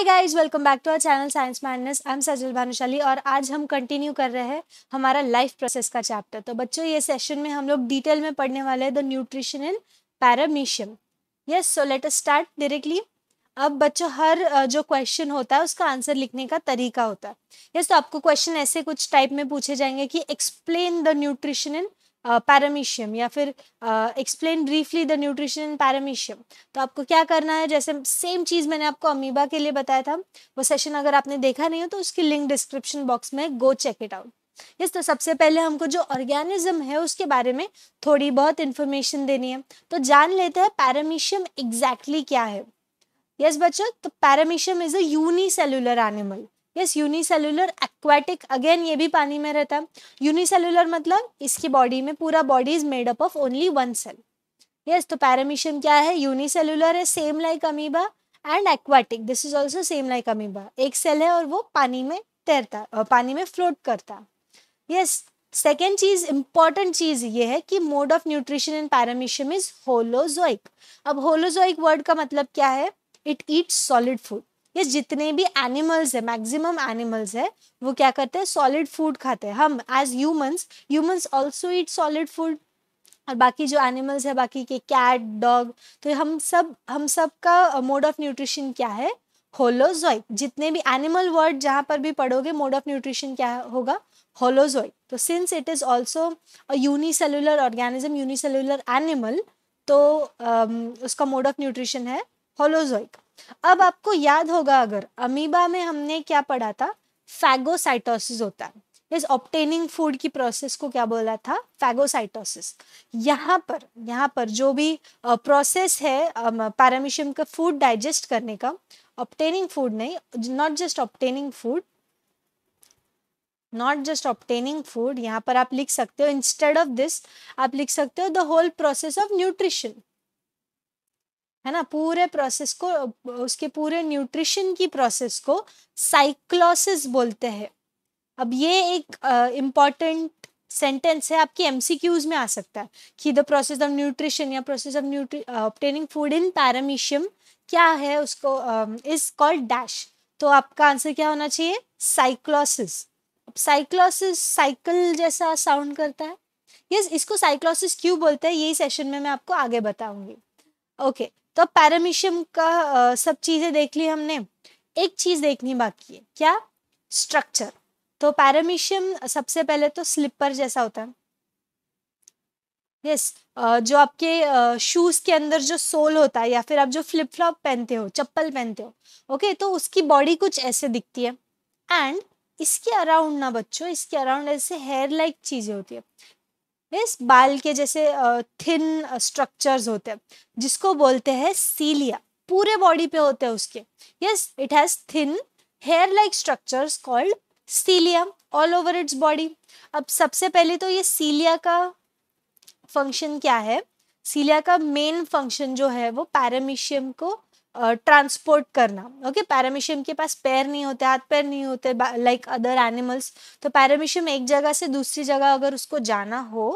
Hi guys welcome back to our channel science madness I am Sajal Bhanushali और आज हम continue कर रहे हैं हमारा लाइफ प्रोसेस का चैप्टर तो बच्चों ये सेशन में हम लोग डिटेल में पढ़ने वाले हैं the nutrition in paramecium yes so let us start directly अब बच्चों हर जो क्वेश्चन होता है उसका आंसर लिखने का तरीका होता है यस तो आपको क्वेश्चन ऐसे कुछ टाइप में पूछे जाएंगे कि explain the nutrition in paramecium या फिर explain briefly the nutrition in paramecium तो आपको क्या करना है जैसे सेम चीज़ मैंने आपको अमीबा के लिए बताया था वो सेशन अगर आपने देखा नहीं हो तो उसकी लिंक डिस्क्रिप्शन बॉक्स में go check it out yes तो सबसे पहले हमको जो ऑर्गेनिज्म है उसके बारे में थोड़ी बहुत इंफॉर्मेशन देनी है तो जान लेते हैं पैरामीशियम एग्जैक्टली क्या है यस yes, बच्चों तो paramecium is a unicellular animal yes unicellular aquatic again ये भी पानी में रहता है यूनिसेलुलर मतलब इसकी बॉडी में पूरा body is made up of only one cell yes तो पैरामीशियम क्या है यूनिसेलुलर है same like amoeba and aquatic this is also same like amoeba एक सेल है और वो पानी में तैरता और पानी में फ्लोट करता यस सेकेंड चीज इंपॉर्टेंट चीज ये है कि mode of nutrition in paramecium is holozoic अब होलोजोइक वर्ड का मतलब क्या है इट ईट सॉलिड फूड ये जितने भी एनिमल्स है मैक्सिमम एनिमल्स है वो क्या करते हैं सॉलिड फूड खाते हैं हम as humans humans also eat solid food और बाकी जो एनिमल्स है बाकी के कैट डॉग तो हम सब हम सब का मोड ऑफ न्यूट्रिशन क्या है होलोजॉइक जितने भी एनिमल वर्ड जहाँ पर भी पढ़ोगे मोड ऑफ न्यूट्रिशन क्या होगा होलोजॉइक तो since it is also a organism unicellular animal तो um, उसका मोड ऑफ न्यूट्रिशन है होलोजॉइक अब आपको याद होगा अगर अमीबा में हमने क्या पढ़ा था फैगोसाइटोसिस होता है इस ऑप्टेनिंग फूड की प्रोसेस को क्या बोला था फैगोसाइटोसिस यहाँ पर यहाँ पर जो भी प्रोसेस है पैरामिशियम का फूड डाइजेस्ट करने का ऑप्टेनिंग फूड नहीं not just obtaining food not just obtaining food यहाँ पर आप लिख सकते हो इंस्टेड ऑफ दिस आप लिख सकते हो the whole process of nutrition है ना पूरे प्रोसेस को उसके पूरे न्यूट्रिशन की प्रोसेस को साइक्लोसिस बोलते हैं अब ये एक इम्पॉर्टेंट uh, सेंटेंस है आपके एमसीक्यूज में आ सकता है कि द प्रोसेस ऑफ न्यूट्रिशन या process of nutri obtaining food in paramecium क्या है उसको इज कॉल्ड डैश तो आपका आंसर क्या होना चाहिए साइक्लोसिस साइक्लोसिस साइकिल जैसा साउंड करता है यस yes, इसको साइक्लोसिस क्यों बोलते हैं यही सेशन में मैं आपको आगे बताऊंगी ओके okay, तो पैरामीशियम का सब चीज़ें देख ली हमने एक चीज़ देखनी बाकी है क्या स्ट्रक्चर तो पैरामीशियम सबसे पहले तो स्लिपर जैसा होता है यस yes, जो आपके शूज के अंदर जो सोल होता है या फिर आप जो फ्लिप फ्लॉप पहनते हो चप्पल पहनते हो ओके okay, तो उसकी बॉडी कुछ ऐसे दिखती है एंड इसके अराउंड ना बच्चों इसके अराउंड ऐसे हेयर लाइक चीज़ें होती है इस बाल के जैसे थिन स्ट्रक्चर्स होते हैं जिसको बोलते हैं सीलिया पूरे बॉडी पे होते हैं उसके yes it has thin hair like structures called cilia all over its body अब सबसे पहले तो ये सीलिया का फंक्शन क्या है सीलिया का मेन फंक्शन जो है वो पैरामीशियम को ट्रांसपोर्ट करना ओके पैरामिशियम के पास पैर नहीं होते हाथ पैर नहीं होते लाइक अदर एनिमल्स तो पैरामिशियम एक जगह से दूसरी जगह अगर उसको जाना हो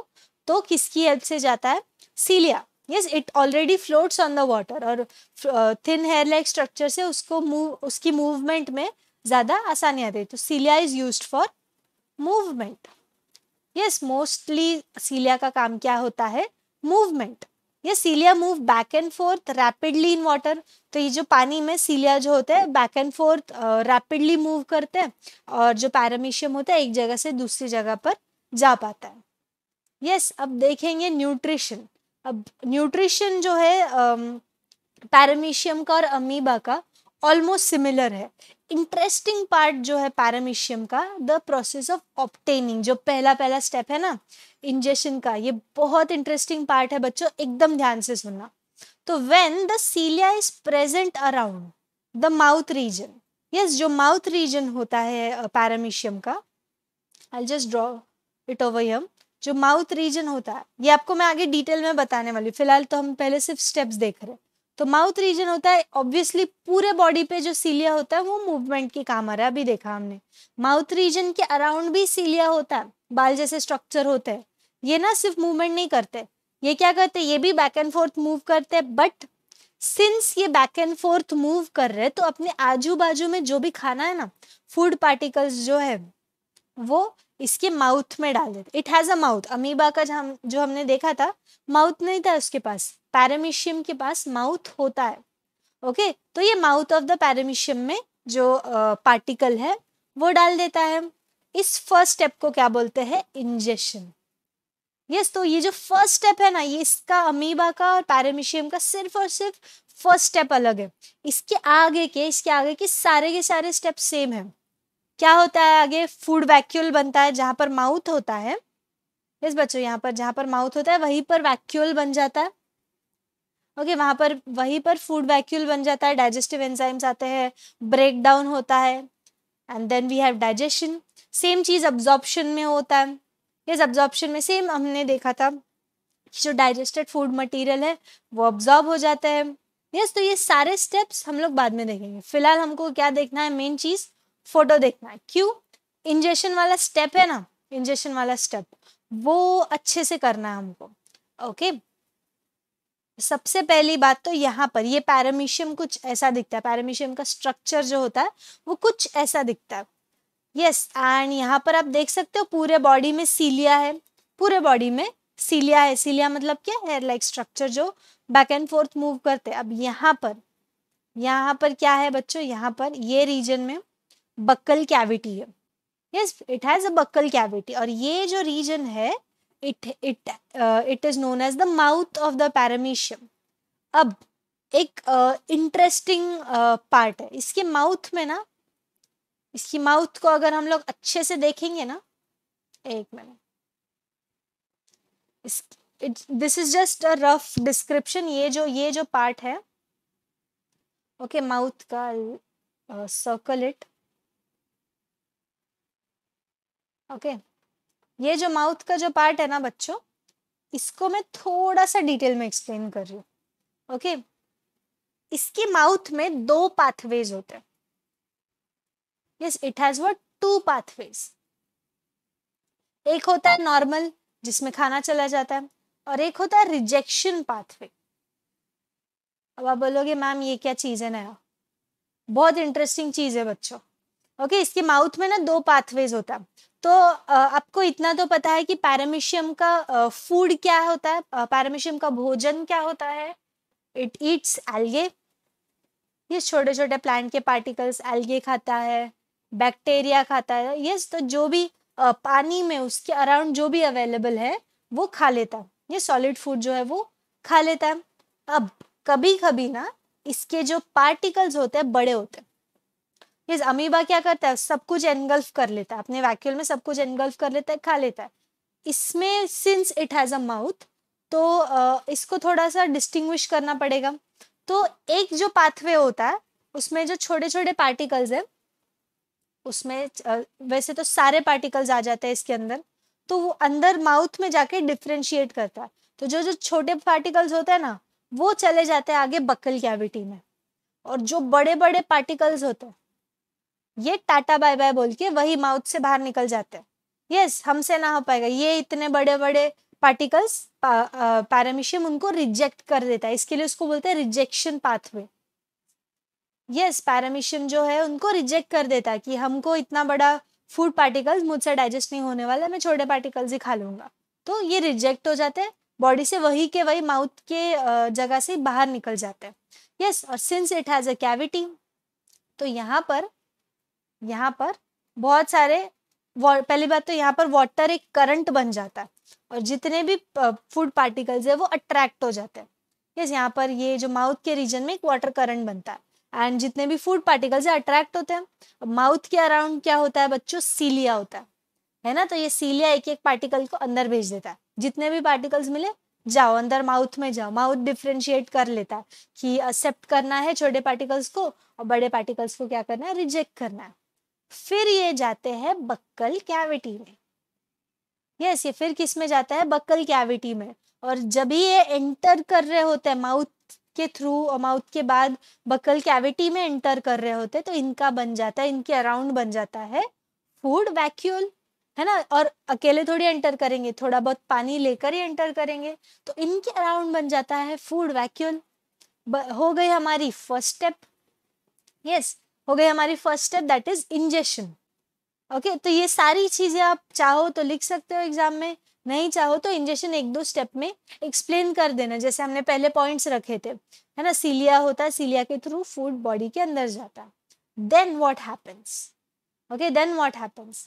तो किसकी हेल्प से जाता है cilia yes it already floats on the water और थिन हेयर लाइक स्ट्रक्चर से उसको मूव उसकी मूवमेंट में ज़्यादा आसानी आती है तो cilia is use for movement yes mostly cilia का काम क्या होता है मूवमेंट ये cilia move back and forth rapidly in water तो ये जो पानी में सीलिया जो होते हैं back and forth rapidly move करते हैं और जो पैरामीशियम होता है एक जगह से दूसरी जगह पर जा पाता है यस yes, अब देखेंगे न्यूट्रिशन अब न्यूट्रिशन जो है पैरामीशियम का और अमीबा का ऑलमोस्ट सिमिलर है इंटरेस्टिंग पार्ट जो है पैरामीशियम का द प्रोसेस ऑफ ऑप्टेनिंग जो पहला पहला स्टेप है ना इंजेशन का ये बहुत इंटरेस्टिंग पार्ट है बच्चों एकदम ध्यान से सुनना तो when the cilia is present around the mouth region yes जो माउथ रीजन होता है पैरामीशियम का I just draw it over um जो माउथ रीजन होता है ये आपको मैं आगे डिटेल में बताने वाली फिलहाल तो हम पहले सिर्फ स्टेप्स देख रहे हैं तो माउथ रीजन होता है ऑब्वियसली पूरे बॉडी पे जो सीलिया होता है वो मूवमेंट के काम आ रहा है अभी देखा हमने माउथ रीजन के अराउंड भी सीलिया होता है बाल जैसे स्ट्रक्चर होते हैं ये ना सिर्फ मूवमेंट नहीं करते ये क्या करते ये भी बैक एंड फोर्थ मूव करते हैं बट सिंस ये बैक एंड फोर्थ मूव कर रहे तो अपने आजू बाजू में जो भी खाना है ना फूड पार्टिकल्स जो है वो इसके माउथ में डाल देते it has a mouth amoeba का जो हम जो हमने देखा था माउथ नहीं था उसके पास पैरामिशियम के पास माउथ होता है ओके तो ये माउथ ऑफ द पैरामिशियम में जो पार्टिकल है वो डाल देता है इस फर्स्ट स्टेप को क्या बोलते हैं इंजेक्शन यस yes, तो ये जो फर्स्ट स्टेप है ना ये इसका अमीबा का और पैरामीशियम का सिर्फ और सिर्फ फर्स्ट स्टेप अलग है इसके आगे के इसके आगे के सारे के सारे स्टेप सेम है क्या होता है आगे फूड वैक्यूल बनता है जहां पर माउथ होता है यस बच्चों यहाँ पर जहां पर माउथ होता है वहीं पर वैक्यूल बन जाता है ओके okay, वहां पर वहीं पर फूड वैक्यूल बन जाता है डाइजेस्टिव एंजाइम्स आते हैं ब्रेक डाउन होता है and then we have digestion same चीज़ अब्जॉर्प्शन में होता है इस अब्जॉर्प्शन में सेम हमने देखा था कि जो डाइजेस्टेड फूड मटेरियल है वो अब्जॉर्ब हो जाता है यस तो ये सारे स्टेप्स हम लोग बाद में देखेंगे फिलहाल हमको क्या देखना है मेन चीज़ फोटो देखना है क्यों इंजेक्शन वाला स्टेप है ना इंजेक्शन वाला स्टेप वो अच्छे से करना है हमको ओके सबसे पहली बात तो यहाँ पर ये पैरामीशियम कुछ ऐसा दिखता है पैरामीशियम का स्ट्रक्चर जो होता है वो कुछ ऐसा दिखता है यस एंड यहाँ पर आप देख सकते हो पूरे बॉडी में सीलिया है पूरे बॉडी में सीलिया है सीलिया मतलब क्या हेयर लाइक स्ट्रक्चर जो बैक एंड फोर्थ मूव करते हैं अब यहाँ पर यहाँ पर क्या है बच्चों यहाँ पर ये रीजन में बक्कल कैविटी है yes it has a buccal cavity और ये जो रीजन है it it it is known as the mouth of the paramecium अब एक इंटरेस्टिंग uh, पार्ट uh, है इसके माउथ में ना इसकी माउथ को अगर हम लोग अच्छे से देखेंगे ना एक minute this is just a rough description ये जो ये जो पार्ट है ओके okay, माउथ का सर्कल इट ओके ये जो माउथ का जो पार्ट है ना बच्चों इसको मैं थोड़ा सा डिटेल में एक्सप्लेन कर रही हूँ ओके okay? इसकी माउथ में दो पाथवेज होते हैं yes it has what two pathways एक होता है नॉर्मल जिसमें खाना चला जाता है और एक होता है रिजेक्शन पाथवे अब आप बोलोगे मैम ये क्या चीज है नया बहुत इंटरेस्टिंग चीज है बच्चों ओके इसके माउथ में ना दो पाथवेज होता है तो आपको इतना तो पता है कि पैरामिशियम का फूड क्या होता है पैरामिशियम का भोजन क्या होता है इट ईट्स एल्गे ये छोटे छोटे प्लांट के पार्टिकल्स एल्गे खाता है बैक्टीरिया खाता है यस तो जो भी पानी में उसके अराउंड जो भी अवेलेबल है वो खा लेता है ये सॉलिड फूड जो है वो खा लेता है अब कभी कभी ना इसके जो पार्टिकल्स होते हैं बड़े होते हैं यस अमीबा क्या करता है सब कुछ एनगल्फ कर लेता है अपने वैक्यूल में सब कुछ एनगल्फ कर लेता है खा लेता है इसमें since it has a mouth तो इसको थोड़ा सा डिस्टिंग्विश करना पड़ेगा तो एक जो पाथवे होता है उसमें जो छोटे छोटे पार्टिकल्स हैं उसमें वैसे तो सारे पार्टिकल्स आ जाते हैं इसके अंदर तो वो अंदर माउथ में जाके डिफ्रेंशिएट करता है तो जो जो छोटे पार्टिकल्स होते हैं ना वो चले जाते हैं आगे बक्कल कैविटी में और जो बड़े बड़े पार्टिकल्स होते हैं ये टाटा बाय बाय बोल के वही माउथ से बाहर निकल जाते हैं यस yes, हमसे ना हो पाएगा ये इतने बड़े बड़े पार्टिकल्स पैरामिशियम उनको रिजेक्ट कर देता है इसके लिए उसको बोलते हैं रिजेक्शन पाथवे यस पैरामिशियम जो है उनको रिजेक्ट कर देता है कि हमको इतना बड़ा फूड पार्टिकल मुझसे डाइजेस्ट नहीं होने वाला मैं छोटे पार्टिकल्स ही खा लूंगा तो ये रिजेक्ट हो जाते हैं बॉडी से वही के वही माउथ के जगह से बाहर निकल जाते हैं यस और since it has a cavity तो यहाँ पर यहाँ पर बहुत सारे पहली बात तो यहाँ पर वाटर एक करंट बन जाता है और जितने भी फूड पार्टिकल्स है वो अट्रैक्ट हो जाते हैं यस यहाँ पर ये जो माउथ के रीजन में एक वाटर करंट बनता है एंड जितने भी फूड पार्टिकल्स है अट्रैक्ट होते हैं माउथ के अराउंड क्या होता है बच्चों सीलिया होता है है ना तो ये सीलिया एक एक पार्टिकल को अंदर भेज देता है जितने भी पार्टिकल्स मिले जाओ अंदर माउथ में जाओ माउथ डिफ्रेंशिएट कर लेता है कि एक्सेप्ट करना है छोटे पार्टिकल्स को और बड़े पार्टिकल्स को क्या करना है रिजेक्ट करना है फिर ये जाते हैं बक्कल कैविटी में यस ये फिर किस में जाता है बक्कल कैविटी में और जब ही ये एंटर कर रहे होते हैं माउथ के थ्रू और माउथ के बाद बकल कैविटी में एंटर कर रहे होते तो इनका बन जाता है इनके अराउंड बन जाता है फूड वैक्यूल है ना और अकेले थोड़ी एंटर करेंगे थोड़ा बहुत पानी लेकर ही एंटर करेंगे तो इनके अराउंड बन जाता है फूड वैक्यूल हो गई हमारी फर्स्ट स्टेप यस हो गई हमारी first step that is ingestion okay तो ये सारी चीज़ें आप चाहो तो लिख सकते हो एग्जाम में नहीं चाहो तो इंजेक्शन एक दो स्टेप में एक्सप्लेन कर देना जैसे हमने पहले पॉइंट्स रखे थे है ना सीलिया होता है सीलिया के थ्रू फूड बॉडी के अंदर जाता है then what happens okay then what happens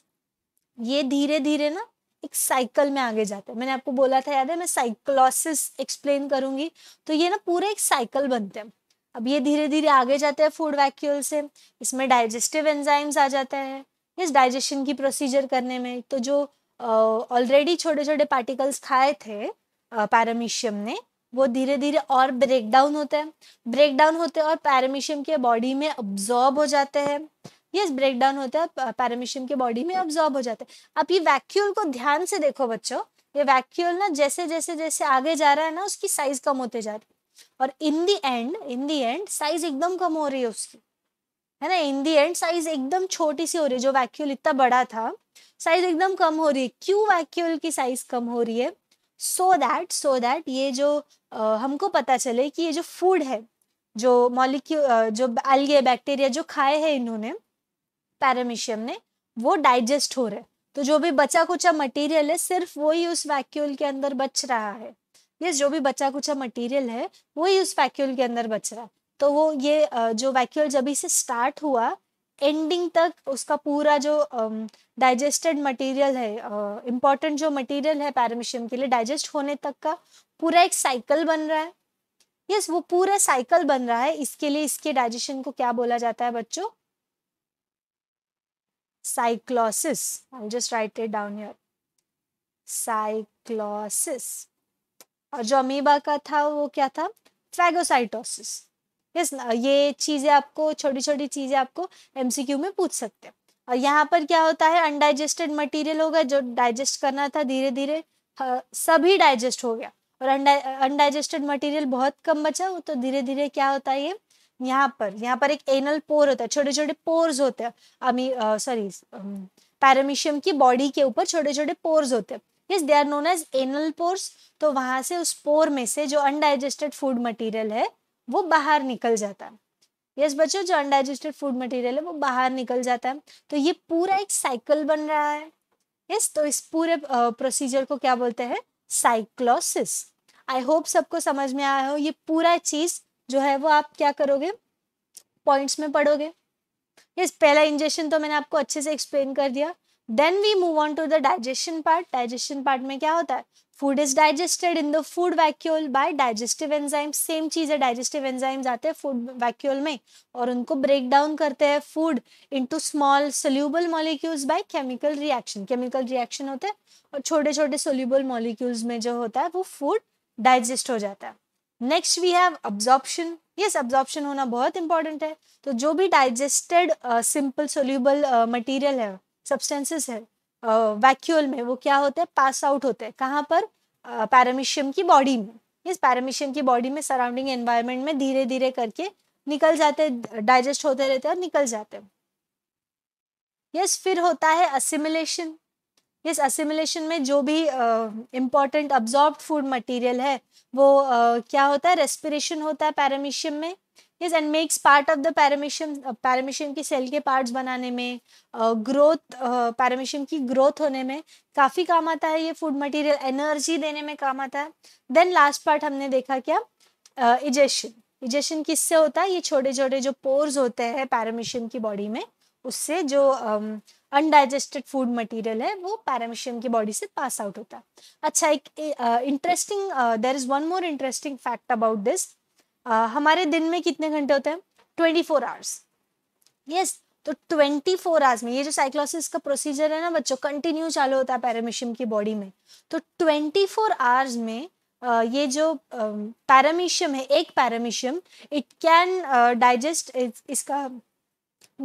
ये धीरे धीरे ना एक साइकिल में आगे जाते हैं मैंने आपको बोला था याद है मैं साइकोलॉसिस एक्सप्लेन करूंगी तो ये ना पूरे एक साइकिल बनते हैं अब ये धीरे धीरे आगे जाते हैं फूड वैक्यूल से इसमें डाइजेस्टिव एंजाइम्स आ जाते हैं इस डाइजेशन की प्रोसीजर करने में तो जो ऑलरेडी छोटे छोटे पार्टिकल्स खाए थे पैरामीशियम ने वो धीरे धीरे और ब्रेक डाउन होते हैं ब्रेक डाउन होते हैं और पैरामीशियम के बॉडी में अब्जॉर्ब हो जाते हैं यस ब्रेक डाउन होता है पैरामीशियम के बॉडी में अब्जॉर्ब हो जाते हैं अब ये वैक्यूल को ध्यान से देखो बच्चों ये वैक्यूल ना जैसे जैसे जैसे आगे जा रहा है ना उसकी साइज कम होते जा रही है और in the end in the end size एकदम कम हो रही है उसकी है ना इन दी एंड साइज एकदम छोटी सी हो रही है जो वैक्यूल इतना बड़ा था साइज एकदम कम हो रही है क्यों वैक्यूल की साइज कम हो रही है सो दैट सो दैट ये जो आ, हमको पता चले कि ये जो फूड है जो मॉलिक्यूल जो एल्गे बैक्टीरिया जो खाए हैं इन्होंने पैरामिशियम ने वो डाइजेस्ट हो रहे तो जो भी बचा कुचा मटेरियल है सिर्फ वो ही उस वैक्यूल के अंदर बच रहा है यस जो भी बचा कुचा मटेरियल है वही उस वैक्यूल के अंदर बच रहा है तो वो ये जो वैक्यूल जब इसे स्टार्ट हुआ एंडिंग तक उसका पूरा जो डाइजेस्टेड um, मटेरियल है इम्पॉर्टेंट uh, जो मटेरियल है पैरामिशियम के लिए डाइजेस्ट होने तक का पूरा एक साइकिल बन रहा है यस yes, वो पूरा साइकिल बन रहा है इसके लिए इसके डाइजेशन को क्या बोला जाता है बच्चों cyclosis I just write it down your cyclosis और जो अमीबा का था वो क्या था फैगोसाइटोसिस यस ये चीज़ें आपको छोटी छोटी चीज़ें आपको एमसीक्यू में पूछ सकते हैं और यहाँ पर क्या होता है अनडाइजेस्टेड मटेरियल होगा जो डाइजेस्ट करना था धीरे धीरे सभी डाइजेस्ट हो गया और अनडाइजेस्टेड मटेरियल बहुत कम बचा वो तो धीरे धीरे क्या होता है ये यहाँ पर यहाँ पर एक एनल पोर होता है छोटे छोटे पोर्स होते हैं अमी सॉरी पैरामीशियम की बॉडी के ऊपर छोटे छोटे पोर्स होते हैं yes they are known as anal pores तो वहां से उस पोर में से जो अनडाइजेस्टेड फूड मटेरियल है वो बाहर निकल जाता है यस yes, बच्चों जो अनडाइजेस्टेड फूड मटेरियल है वो बाहर निकल जाता है तो ये पूरा एक साइकिल बन रहा है यस yes, तो इस पूरे प्रोसीजर को क्या बोलते हैं साइक्लोसिस आई होप सबको समझ में आया हो ये पूरा चीज जो है वो आप क्या करोगे पॉइंट्स में पढ़ोगे यस yes, पहला इंजेक्शन तो मैंने आपको अच्छे से एक्सप्लेन कर दिया then we move on to the digestion part digestion part में क्या होता है food is digested in the food vacuole by digestive enzyme same चीज़ है डाइजेस्टिव एंजाइम आते हैं फूड वैक्यूल में और उनको ब्रेक डाउन करते हैं food into small soluble molecules by chemical reaction chemical reaction होते हैं और छोटे छोटे सोल्यूबल मॉलिक्यूल्स में जो होता है वो फूड डाइजेस्ट हो जाता है next we have absorption yes absorption होना बहुत इंपॉर्टेंट है तो जो भी डाइजेस्टेड सिंपल सोल्यूबल मटीरियल है सब्सटेंसेस है वैक्यूल में वो क्या होते हैं पास आउट होते हैं कहाँ पर पैरामिशियम की बॉडी में इस पैरामिशियम की बॉडी में सराउंडिंग एनवायरमेंट में धीरे धीरे करके निकल जाते डाइजेस्ट होते रहते हैं और निकल जाते यस फिर होता है असिमिलेशन यस असिमिलेशन में जो भी इम्पॉर्टेंट अब्जॉर्ब फूड मटेरियल है वो uh, क्या होता है रेस्पिरेशन होता है पैरामिशियम में yes and makes part of the paramecium paramecium के सेल के पार्ट्स बनाने में ग्रोथ uh, पैरामिशियम uh, की ग्रोथ होने में काफ़ी काम आता है ये फूड मटेरियल एनर्जी देने में काम आता है देन लास्ट पार्ट हमने देखा क्या इजेशन uh, इजेशन किससे होता है ये छोटे छोटे जो पोर्स होते हैं पैरामिशियम की बॉडी में उससे जो अनडाइजेस्टेड फूड मटेरियल है वो पैरामिशियम की बॉडी से पास आउट होता है अच्छा एक interesting there is one more interesting fact about this ah, हमारे दिन में कितने घंटे होते हैं ट्वेंटी फोर आवर्स यस तो ट्वेंटी फोर आवर्स में ये जो साइक्लोसिस का प्रोसीजर है ना बच्चों कंटिन्यू चालू होता है पैरामिशियम की बॉडी में तो ट्वेंटी फोर आवर्स में ये जो पैरामिशियम है एक पैरामिशियम इट कैन डाइजेस्ट इसका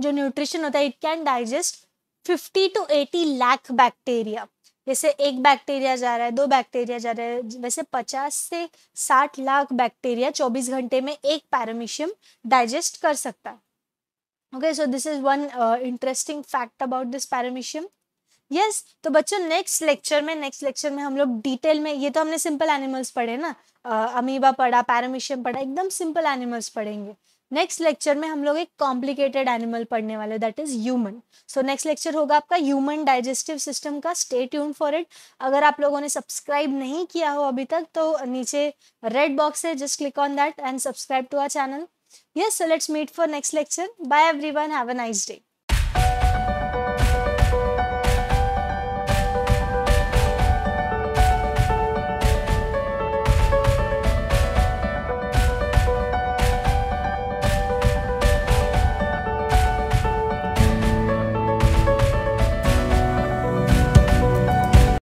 जो न्यूट्रिशन होता है it can digest fifty two eighty lakh bacteria जैसे एक बैक्टीरिया जा रहा है दो बैक्टीरिया जा रहा है वैसे 50 से 60 लाख बैक्टीरिया 24 घंटे में एक पैरामिशियम डाइजेस्ट कर सकता है okay so this is one interesting fact about this paramecium yes तो बच्चों नेक्स्ट लेक्चर में नेक्स्ट लेक्चर में हम लोग डिटेल में ये तो हमने सिंपल एनिमल्स पढ़े ना अमीबा uh, पढ़ा पैरामिशियम पढ़ा एकदम सिंपल एनिमल्स पढ़ेंगे नेक्स्ट लेक्चर में हम लोग एक कॉम्प्लिकेटेड एनिमल पढ़ने वाले that is human so next lecture होगा आपका ह्यूमन डाइजेस्टिव सिस्टम का स्टे ट्यून फॉर इट अगर आप लोगों ने सब्सक्राइब नहीं किया हो अभी तक तो नीचे रेड बॉक्स है just click on that and subscribe to our channel yes so let's meet for next lecture bye everyone have a nice day